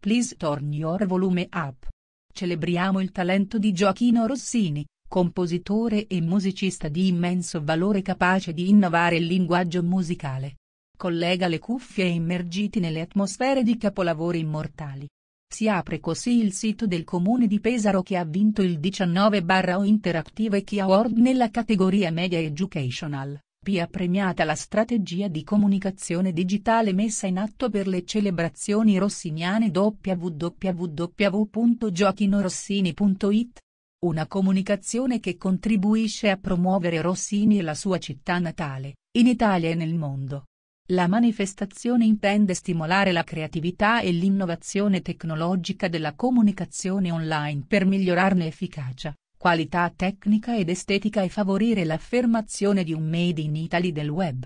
Please turn your volume up. Celebriamo il talento di Gioachino Rossini, compositore e musicista di immenso valore capace di innovare il linguaggio musicale. Collega le cuffie immergiti nelle atmosfere di capolavori immortali. Si apre così il sito del comune di Pesaro che ha vinto il 19 barra Interactive Key Award nella categoria Media Educational ha premiata la strategia di comunicazione digitale messa in atto per le celebrazioni rossiniane wwwgioachino Una comunicazione che contribuisce a promuovere Rossini e la sua città natale, in Italia e nel mondo. La manifestazione intende stimolare la creatività e l'innovazione tecnologica della comunicazione online per migliorarne efficacia, qualità tecnica ed estetica e favorire l'affermazione di un Made in Italy del web.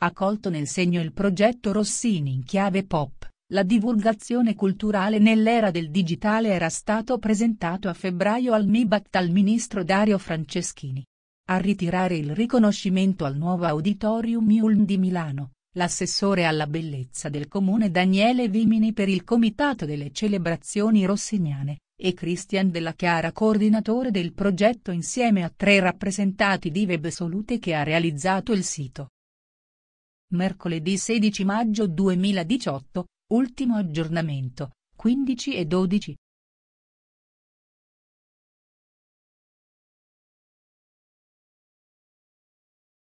Ha colto nel segno il progetto Rossini in chiave pop, la divulgazione culturale nell'era del digitale era stato presentato a febbraio al MIBAC dal ministro Dario Franceschini. A ritirare il riconoscimento al nuovo Auditorium Ulm di Milano, l'assessore alla bellezza del comune Daniele Vimini per il comitato delle celebrazioni rossignane e Christian Della Chiara coordinatore del progetto insieme a tre rappresentanti di Web Solute che ha realizzato il sito. Mercoledì 16 maggio 2018, ultimo aggiornamento, 15 e 12,